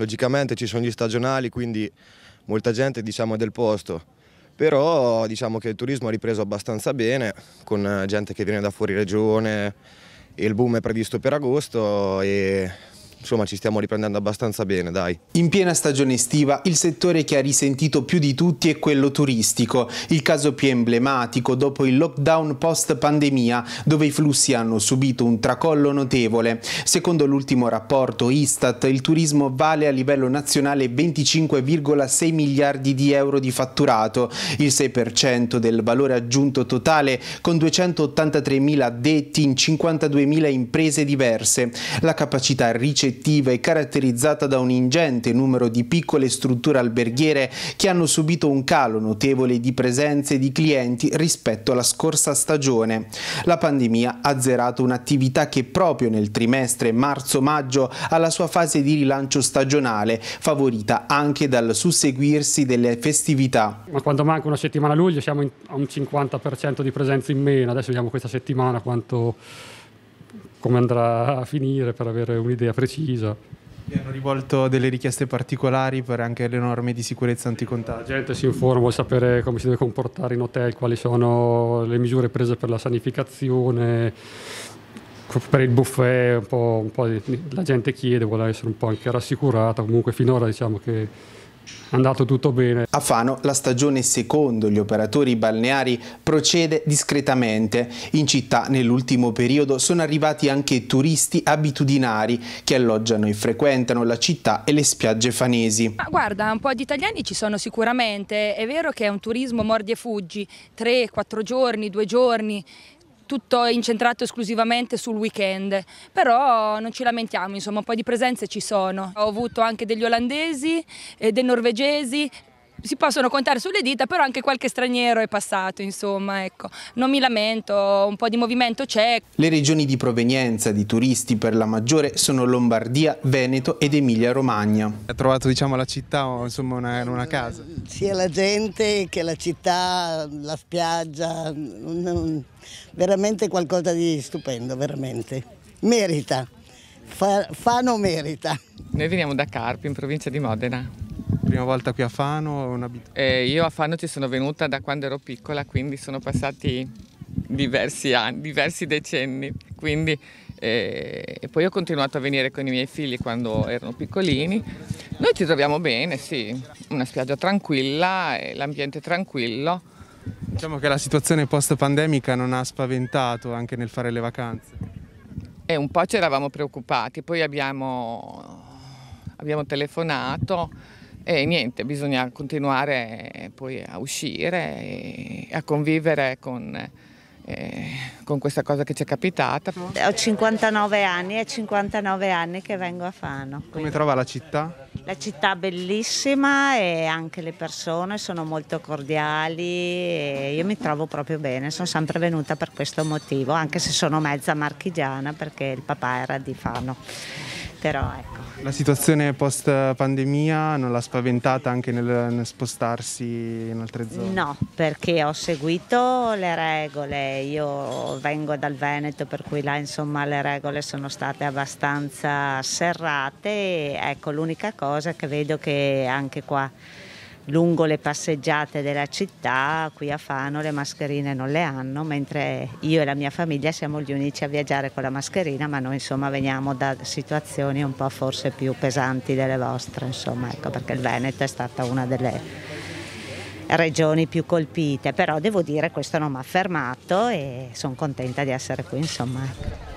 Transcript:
Logicamente ci sono gli stagionali, quindi molta gente diciamo, è del posto. Però diciamo che il turismo ha ripreso abbastanza bene, con gente che viene da fuori regione, e il boom è previsto per agosto e insomma ci stiamo riprendendo abbastanza bene, dai. In piena stagione estiva, il settore che ha risentito più di tutti è quello turistico, il caso più emblematico dopo il lockdown post pandemia, dove i flussi hanno subito un tracollo notevole. Secondo l'ultimo rapporto Istat, il turismo vale a livello nazionale 25,6 miliardi di euro di fatturato, il 6% del valore aggiunto totale con 283 mila addetti in 52 mila imprese diverse. La capacità ricettiva ricettiva e caratterizzata da un ingente numero di piccole strutture alberghiere che hanno subito un calo notevole di presenze di clienti rispetto alla scorsa stagione. La pandemia ha azzerato un'attività che proprio nel trimestre marzo-maggio ha la sua fase di rilancio stagionale, favorita anche dal susseguirsi delle festività. Ma quando manca una settimana a luglio siamo a un 50% di presenze in meno, adesso vediamo questa settimana quanto come andrà a finire per avere un'idea precisa. Mi hanno rivolto delle richieste particolari per anche le norme di sicurezza anticontagio. La gente si informa, vuole sapere come si deve comportare in hotel, quali sono le misure prese per la sanificazione, per il buffet, un po', un po la gente chiede, vuole essere un po' anche rassicurata, comunque finora diciamo che andato tutto bene. A Fano la stagione secondo gli operatori balneari procede discretamente. In città nell'ultimo periodo sono arrivati anche turisti abitudinari che alloggiano e frequentano la città e le spiagge fanesi. Ma guarda, un po' di italiani ci sono sicuramente. È vero che è un turismo mordi e fuggi, tre, quattro giorni, due giorni, tutto incentrato esclusivamente sul weekend, però non ci lamentiamo, insomma un po' di presenze ci sono. Ho avuto anche degli olandesi, eh, dei norvegesi, si possono contare sulle dita, però anche qualche straniero è passato, insomma, ecco. Non mi lamento, un po' di movimento c'è. Le regioni di provenienza di turisti per la maggiore sono Lombardia, Veneto ed Emilia-Romagna. Ha trovato, diciamo, la città, insomma, una, una casa? Sia la gente che la città, la spiaggia, un, un, veramente qualcosa di stupendo, veramente. Merita, Fa, Fano merita. Noi veniamo da Carpi, in provincia di Modena prima volta qui a Fano? Eh, io a Fano ci sono venuta da quando ero piccola, quindi sono passati diversi anni, diversi decenni. Quindi, eh, e poi ho continuato a venire con i miei figli quando erano piccolini. Noi ci troviamo bene, sì, una spiaggia tranquilla, eh, l'ambiente tranquillo. Diciamo che la situazione post-pandemica non ha spaventato anche nel fare le vacanze. Eh, un po' ci eravamo preoccupati, poi abbiamo, abbiamo telefonato e niente, bisogna continuare eh, poi a uscire e a convivere con, eh, con questa cosa che ci è capitata. Ho 59 anni, è 59 anni che vengo a Fano. Quindi. Come trova la città? La città bellissima e anche le persone sono molto cordiali e io mi trovo proprio bene, sono sempre venuta per questo motivo, anche se sono mezza marchigiana perché il papà era di Fano però ecco. La situazione post pandemia non l'ha spaventata anche nel, nel, spostarsi in altre zone? No, perché ho seguito le regole, io vengo dal Veneto per cui là insomma le regole sono state abbastanza serrate, ecco l'unica cosa che vedo che anche qua lungo le passeggiate della città, qui a Fano le mascherine non le hanno, mentre io e la mia famiglia siamo gli unici a viaggiare con la mascherina, ma noi insomma veniamo da situazioni un po' forse più pesanti delle vostre, insomma, ecco perché il Veneto è stata una delle regioni più colpite, però devo dire questo non mi ha fermato e sono contenta di essere qui, insomma. Ecco.